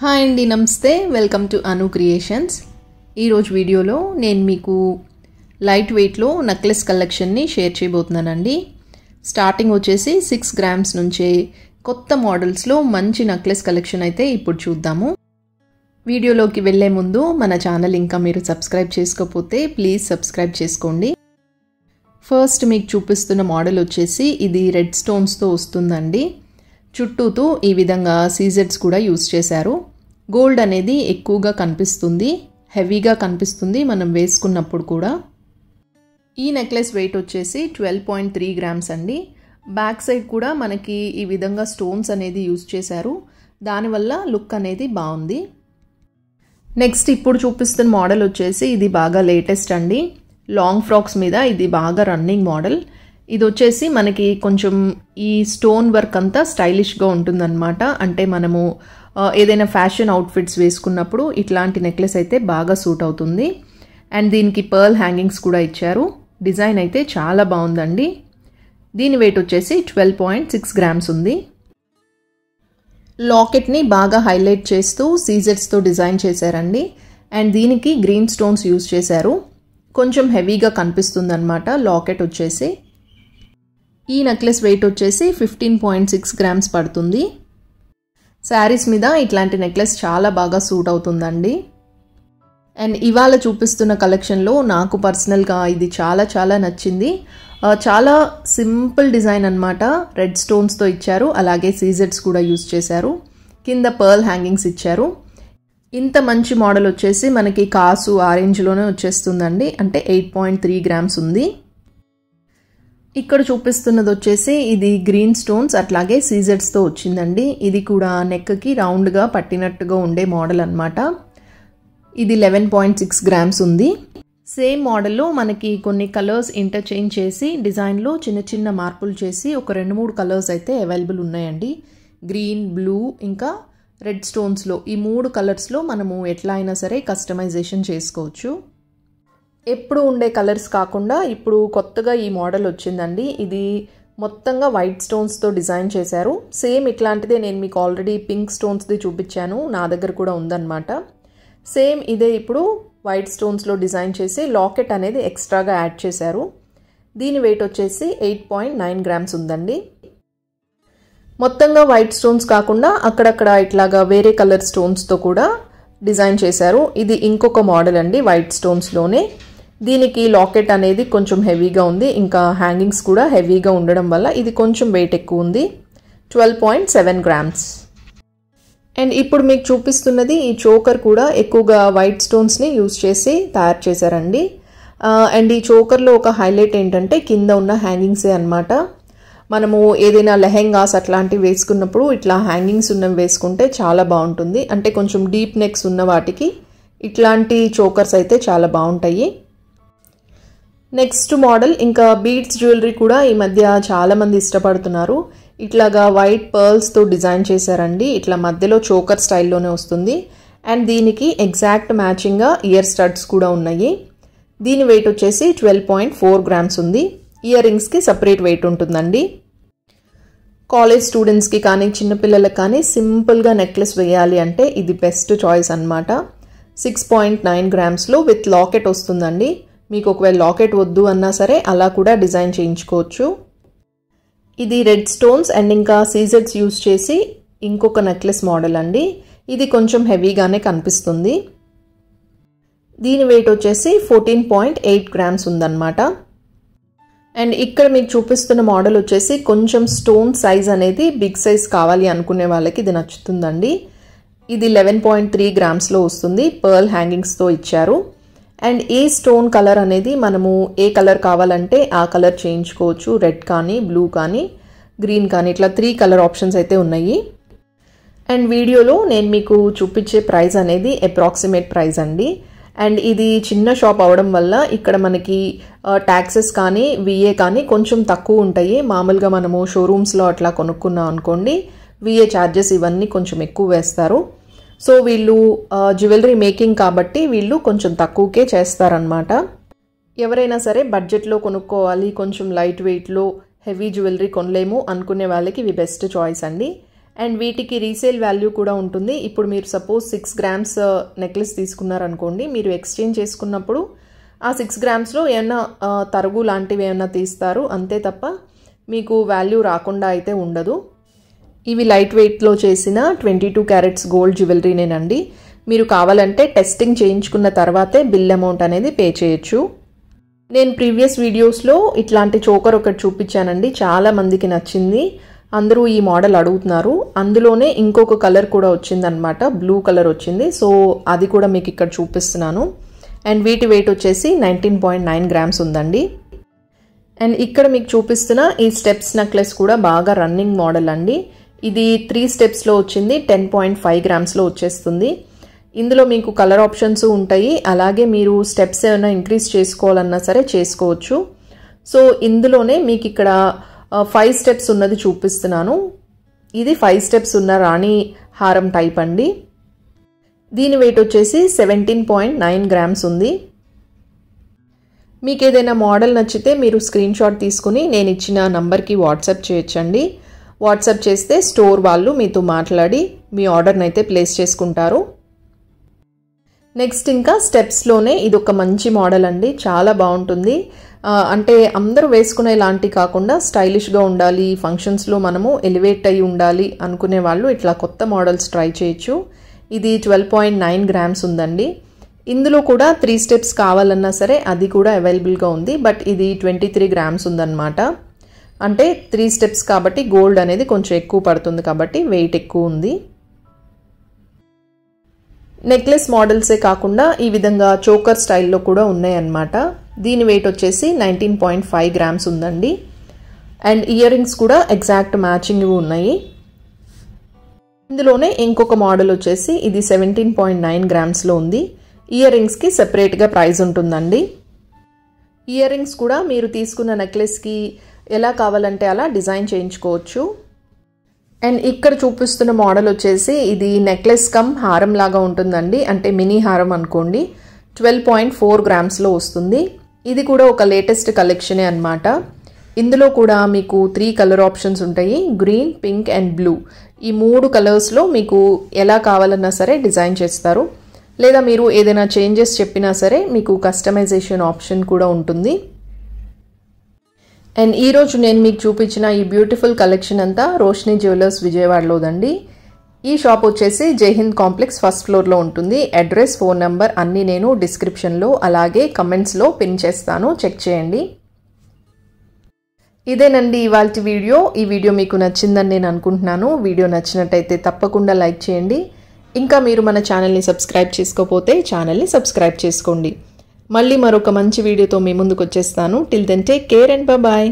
hi అండి నమస్తే welcome to Anu creations ఈరోజు వీడియోలో నేను మీకు లైట్ వెయిట్లో నెక్లెస్ కలెక్షన్ని షేర్ చేయబోతున్నానండి స్టార్టింగ్ వచ్చేసి సిక్స్ గ్రామ్స్ నుంచే కొత్త మోడల్స్లో మంచి నెక్లెస్ కలెక్షన్ అయితే ఇప్పుడు చూద్దాము వీడియోలోకి వెళ్ళే ముందు మన ఛానల్ ఇంకా మీరు సబ్స్క్రైబ్ చేసుకోకపోతే ప్లీజ్ సబ్స్క్రైబ్ చేసుకోండి ఫస్ట్ మీకు చూపిస్తున్న మోడల్ వచ్చేసి ఇది రెడ్ స్టోన్స్తో వస్తుందండి చుట్టూతూ ఈ విధంగా సీజెడ్స్ కూడా యూస్ చేశారు గోల్డ్ అనేది ఎక్కువగా కనిపిస్తుంది హెవీగా కనిపిస్తుంది మనం వేసుకున్నప్పుడు కూడా ఈ నెక్లెస్ వెయిట్ వచ్చేసి ట్వెల్వ్ పాయింట్ త్రీ గ్రామ్స్ అండి బ్యాక్ సైడ్ కూడా మనకి ఈ విధంగా స్టోన్స్ అనేది యూజ్ చేశారు దానివల్ల లుక్ అనేది బాగుంది నెక్స్ట్ ఇప్పుడు చూపిస్తున్న మోడల్ వచ్చేసి ఇది బాగా లేటెస్ట్ అండి లాంగ్ ఫ్రాక్స్ మీద ఇది బాగా రన్నింగ్ మోడల్ ఇది వచ్చేసి మనకి కొంచెం ఈ స్టోన్ వర్క్ అంతా స్టైలిష్గా ఉంటుందన్నమాట అంటే మనము ఏదైనా ఫ్యాషన్ అవుట్ఫిట్స్ వేసుకున్నప్పుడు ఇట్లాంటి నెక్లెస్ అయితే బాగా సూట్ అవుతుంది అండ్ దీనికి పర్ల్ హ్యాంగింగ్స్ కూడా ఇచ్చారు డిజైన్ అయితే చాలా బాగుందండి దీని వెయిట్ వచ్చేసి ట్వెల్వ్ పాయింట్ సిక్స్ గ్రామ్స్ ఉంది లాకెట్ని బాగా హైలైట్ చేస్తూ సీజర్స్తో డిజైన్ చేశారండి అండ్ దీనికి గ్రీన్ స్టోన్స్ యూజ్ చేశారు కొంచెం హెవీగా కనిపిస్తుందన్నమాట లాకెట్ వచ్చేసి ఈ నెక్లెస్ వెయిట్ వచ్చేసి ఫిఫ్టీన్ పాయింట్ సిక్స్ గ్రామ్స్ పడుతుంది శారీస్ మీద ఇట్లాంటి నెక్లెస్ చాలా బాగా సూట్ అవుతుందండి అండ్ ఇవాళ చూపిస్తున్న కలెక్షన్లో నాకు పర్సనల్గా ఇది చాలా చాలా నచ్చింది uh, చాలా సింపుల్ డిజైన్ అనమాట రెడ్ స్టోన్స్తో ఇచ్చారు అలాగే సీజెట్స్ కూడా యూజ్ చేశారు కింద పర్ల్ హ్యాంగింగ్స్ ఇచ్చారు ఇంత మంచి మోడల్ వచ్చేసి మనకి కాసు ఆరెంజ్లోనే వచ్చేస్తుందండి అంటే ఎయిట్ పాయింట్ త్రీ గ్రామ్స్ ఉంది ఇక్కడ చూపిస్తున్నది వచ్చేసి ఇది గ్రీన్ స్టోన్స్ అట్లాగే సీజర్స్తో వచ్చిందండి ఇది కూడా నెక్కి రౌండ్గా పట్టినట్టుగా ఉండే మోడల్ అనమాట ఇది లెవెన్ పాయింట్ సిక్స్ గ్రామ్స్ ఉంది సేమ్ మోడల్లో మనకి కొన్ని కలర్స్ ఇంటర్చేంజ్ చేసి డిజైన్లో చిన్న చిన్న మార్పులు చేసి ఒక రెండు మూడు కలర్స్ అయితే అవైలబుల్ ఉన్నాయండి గ్రీన్ బ్లూ ఇంకా రెడ్ స్టోన్స్లో ఈ మూడు కలర్స్లో మనము ఎట్లా అయినా సరే కస్టమైజేషన్ చేసుకోవచ్చు ఎప్పుడు ఉండే కలర్స్ కాకుండా ఇప్పుడు కొత్తగా ఈ మోడల్ వచ్చిందండి ఇది మొత్తంగా వైట్ స్టోన్స్తో డిజైన్ చేశారు సేమ్ ఇట్లాంటిదే నేను మీకు ఆల్రెడీ పింక్ స్టోన్స్ది చూపించాను నా దగ్గర కూడా ఉందన్నమాట సేమ్ ఇదే ఇప్పుడు వైట్ స్టోన్స్లో డిజైన్ చేసి లాకెట్ అనేది ఎక్స్ట్రాగా యాడ్ చేశారు దీని వెయిట్ వచ్చేసి ఎయిట్ పాయింట్ నైన్ గ్రామ్స్ ఉందండి మొత్తంగా వైట్ స్టోన్స్ కాకుండా అక్కడక్కడ ఇట్లాగా వేరే కలర్ స్టోన్స్తో కూడా డిజైన్ చేశారు ఇది ఇంకొక మోడల్ అండి వైట్ స్టోన్స్లోనే దీనికి లాకెట్ అనేది కొంచెం హెవీగా ఉంది ఇంకా హ్యాంగింగ్స్ కూడా హెవీగా ఉండడం వల్ల ఇది కొంచెం వెయిట్ ఎక్కువ ఉంది twelve point seven grams and ఇప్పుడు మీకు చూపిస్తున్నది ఈ చోకర్ కూడా ఎక్కువగా వైట్ స్టోన్స్ని యూజ్ చేసి తయారు చేశారండి అండ్ ఈ చోకర్లో ఒక హైలైట్ ఏంటంటే కింద ఉన్న హ్యాంగింగ్సే అనమాట మనము ఏదైనా లెహెంగాస్ అట్లాంటివి వేసుకున్నప్పుడు ఇట్లా హ్యాంగింగ్స్ ఉన్నవి వేసుకుంటే చాలా బాగుంటుంది అంటే కొంచెం డీప్ నెక్స్ ఉన్న వాటికి ఇట్లాంటి చోకర్స్ అయితే చాలా బాగుంటాయి నెక్స్ట్ మోడల్ ఇంకా బీడ్స్ జ్యువెలరీ కూడా ఈ మధ్య చాలామంది ఇష్టపడుతున్నారు ఇట్లాగా వైట్ పర్ల్స్తో డిజైన్ చేశారండి ఇట్లా మధ్యలో చోకర్ స్టైల్లోనే వస్తుంది అండ్ దీనికి ఎగ్జాక్ట్ మ్యాచింగ్గా ఇయర్ స్టడ్స్ కూడా ఉన్నాయి దీని వెయిట్ వచ్చేసి ట్వెల్వ్ పాయింట్ ఫోర్ గ్రామ్స్ ఉంది ఇయర్ రింగ్స్కి సపరేట్ వెయిట్ ఉంటుందండి కాలేజ్ స్టూడెంట్స్కి కానీ చిన్నపిల్లలకు కానీ సింపుల్గా నెక్లెస్ వేయాలి అంటే ఇది బెస్ట్ చాయిస్ అనమాట సిక్స్ పాయింట్ నైన్ గ్రామ్స్లో విత్ లాకెట్ వస్తుందండి మీకు ఒకవేళ లాకెట్ వద్దు అన్నా సరే అలా కూడా డిజైన్ చేయించుకోవచ్చు ఇది రెడ్ స్టోన్స్ అండ్ ఇంకా సీజర్స్ యూజ్ చేసి ఇంకొక నెక్లెస్ మోడల్ అండి ఇది కొంచెం హెవీగానే కనిపిస్తుంది దీని వెయిట్ వచ్చేసి ఫోర్టీన్ పాయింట్ ఎయిట్ గ్రామ్స్ ఉందన్నమాట అండ్ ఇక్కడ మీకు చూపిస్తున్న మోడల్ వచ్చేసి కొంచెం స్టోన్ సైజ్ అనేది బిగ్ సైజ్ కావాలి అనుకునే వాళ్ళకి ఇది నచ్చుతుందండి ఇది లెవెన్ పాయింట్ త్రీ గ్రామ్స్లో వస్తుంది పర్ల్ హ్యాంగింగ్స్తో ఇచ్చారు అండ్ ఏ స్టోన్ కలర్ అనేది మనము ఏ కలర్ కావాలంటే ఆ కలర్ చేయించుకోవచ్చు రెడ్ కానీ బ్లూ కానీ గ్రీన్ కానీ ఇట్లా త్రీ కలర్ ఆప్షన్స్ అయితే ఉన్నాయి అండ్ వీడియోలో నేను మీకు చూపించే ప్రైస్ అనేది అప్రాక్సిమేట్ ప్రైస్ అండి అండ్ ఇది చిన్న షాప్ అవడం వల్ల ఇక్కడ మనకి ట్యాక్సెస్ కానీ విఏ కానీ కొంచెం తక్కువ ఉంటాయి మామూలుగా మనము షోరూమ్స్లో అట్లా కొనుక్కున్నాం అనుకోండి విఏ ఛార్జెస్ ఇవన్నీ కొంచెం ఎక్కువ వేస్తారు సో వీళ్ళు జ్యువెలరీ మేకింగ్ కాబట్టి వీళ్ళు కొంచెం తక్కువకే చేస్తారనమాట ఎవరైనా సరే బడ్జెట్లో కొనుక్కోవాలి కొంచెం లైట్ వెయిట్లో హెవీ జ్యువెలరీ కొనలేము అనుకునే వాళ్ళకి ఇవి బెస్ట్ చాయిస్ అండి అండ్ వీటికి రీసేల్ వాల్యూ కూడా ఉంటుంది ఇప్పుడు మీరు సపోజ్ సిక్స్ గ్రామ్స్ నెక్లెస్ తీసుకున్నారనుకోండి మీరు ఎక్స్చేంజ్ చేసుకున్నప్పుడు ఆ సిక్స్ గ్రామ్స్లో ఏమైనా తరుగు లాంటివి ఏమైనా తీస్తారు అంతే తప్ప మీకు వాల్యూ రాకుండా అయితే ఉండదు ఇవి లైట్ వెయిట్లో చేసిన ట్వంటీ టూ క్యారెట్స్ గోల్డ్ జ్యువెలరీనేనండి మీరు కావాలంటే టెస్టింగ్ చేయించుకున్న తర్వాతే బిల్ అమౌంట్ అనేది పే చేయొచ్చు నేను ప్రీవియస్ వీడియోస్లో ఇట్లాంటి చోకర్ ఒకటి చూపించానండి చాలా మందికి నచ్చింది అందరూ ఈ మోడల్ అడుగుతున్నారు అందులోనే ఇంకొక కలర్ కూడా వచ్చిందనమాట బ్లూ కలర్ వచ్చింది సో అది కూడా మీకు ఇక్కడ చూపిస్తున్నాను అండ్ వీటి వెయిట్ వచ్చేసి నైన్టీన్ పాయింట్ నైన్ గ్రామ్స్ ఉందండి అండ్ ఇక్కడ మీకు చూపిస్తున్న ఈ స్టెప్స్ నెక్లెస్ కూడా బాగా రన్నింగ్ మోడల్ అండి ఇది త్రీ స్టెప్స్లో వచ్చింది టెన్ పాయింట్ ఫైవ్ గ్రామ్స్లో వచ్చేస్తుంది ఇందులో మీకు కలర్ ఆప్షన్స్ ఉంటాయి అలాగే మీరు స్టెప్స్ ఏమైనా ఇంక్రీజ్ చేసుకోవాలన్నా సరే చేసుకోవచ్చు సో ఇందులోనే మీకు ఇక్కడ ఫైవ్ uh, స్టెప్స్ ఉన్నది చూపిస్తున్నాను ఇది ఫైవ్ స్టెప్స్ ఉన్న రాణి హారం టైప్ అండి దీని వెయిట్ వచ్చేసి సెవెంటీన్ పాయింట్ నైన్ గ్రామ్స్ ఉంది మీకు ఏదైనా మోడల్ నచ్చితే మీరు స్క్రీన్ షాట్ తీసుకుని నేను ఇచ్చిన నంబర్కి వాట్సాప్ చేయొచ్చండి వాట్సాప్ చేస్తే స్టోర్ వాళ్ళు మీతో మాట్లాడి మీ ఆర్డర్ని అయితే ప్లేస్ చేసుకుంటారు నెక్స్ట్ ఇంకా స్టెప్స్లోనే ఇది ఒక మంచి మోడల్ అండి చాలా బాగుంటుంది అంటే అందరూ వేసుకునే లాంటి కాకుండా స్టైలిష్గా ఉండాలి ఫంక్షన్స్లో మనము ఎలివేట్ అయ్యి ఉండాలి అనుకునే వాళ్ళు ఇట్లా కొత్త మోడల్స్ ట్రై చేయొచ్చు ఇది ట్వెల్వ్ పాయింట్ నైన్ గ్రామ్స్ ఉందండి ఇందులో కూడా త్రీ స్టెప్స్ కావాలన్నా సరే అది కూడా అవైలబుల్గా ఉంది బట్ ఇది ట్వంటీ త్రీ గ్రామ్స్ ఉందన్నమాట అంటే త్రీ స్టెప్స్ కాబట్టి గోల్డ్ అనేది కొంచెం ఎక్కువ పడుతుంది కాబట్టి వెయిట్ ఎక్కువ ఉంది నెక్లెస్ మోడల్సే కాకుండా ఈ విధంగా చోకర్ స్టైల్లో కూడా ఉన్నాయన్నమాట దీని వెయిట్ వచ్చేసి నైన్టీన్ పాయింట్ ఫైవ్ గ్రామ్స్ ఉందండి అండ్ ఇయర్ రింగ్స్ కూడా ఎగ్జాక్ట్ మ్యాచింగ్ ఉన్నాయి ఇందులోనే ఇంకొక మోడల్ వచ్చేసి ఇది సెవెంటీన్ పాయింట్ నైన్ గ్రామ్స్లో ఉంది ఇయర్ రింగ్స్కి సెపరేట్గా ప్రైజ్ ఉంటుందండి ఇయర్ రింగ్స్ కూడా మీరు తీసుకున్న నెక్లెస్కి ఎలా కావాలంటే అలా డిజైన్ చేయించుకోవచ్చు అండ్ ఇక్కడ చూపిస్తున్న మోడల్ వచ్చేసి ఇది నెక్లెస్ కమ్ హారం లాగా ఉంటుందండి అంటే మినీ హారం అనుకోండి ట్వెల్వ్ పాయింట్ ఫోర్ గ్రామ్స్లో వస్తుంది ఇది కూడా ఒక లేటెస్ట్ కలెక్షనే అనమాట ఇందులో కూడా మీకు త్రీ కలర్ ఆప్షన్స్ ఉంటాయి గ్రీన్ పింక్ అండ్ బ్లూ ఈ మూడు కలర్స్లో మీకు ఎలా కావాలన్నా సరే డిజైన్ చేస్తారు లేదా మీరు ఏదైనా చేంజెస్ చెప్పినా సరే మీకు కస్టమైజేషన్ ఆప్షన్ కూడా ఉంటుంది అండ్ ఈరోజు నేను మీకు చూపించిన ఈ బ్యూటిఫుల్ కలెక్షన్ అంతా రోషిని జ్యువెలర్స్ విజయవాడలోదండి ఈ షాప్ వచ్చేసి జైహింద్ కాంప్లెక్స్ ఫస్ట్ ఫ్లోర్లో ఉంటుంది అడ్రస్ ఫోన్ నెంబర్ అన్నీ నేను డిస్క్రిప్షన్లో అలాగే కమెంట్స్లో పిన్ చేస్తాను చెక్ చేయండి ఇదేనండి ఇవాళ వీడియో ఈ వీడియో మీకు నచ్చిందని నేను అనుకుంటున్నాను వీడియో నచ్చినట్టయితే తప్పకుండా లైక్ చేయండి ఇంకా మీరు మన ఛానల్ని సబ్స్క్రైబ్ చేసుకోకపోతే ఛానల్ని సబ్స్క్రైబ్ చేసుకోండి మళ్ళీ మరొక మంచి వీడియోతో మీ ముందుకు వచ్చేస్తాను till then take care and bye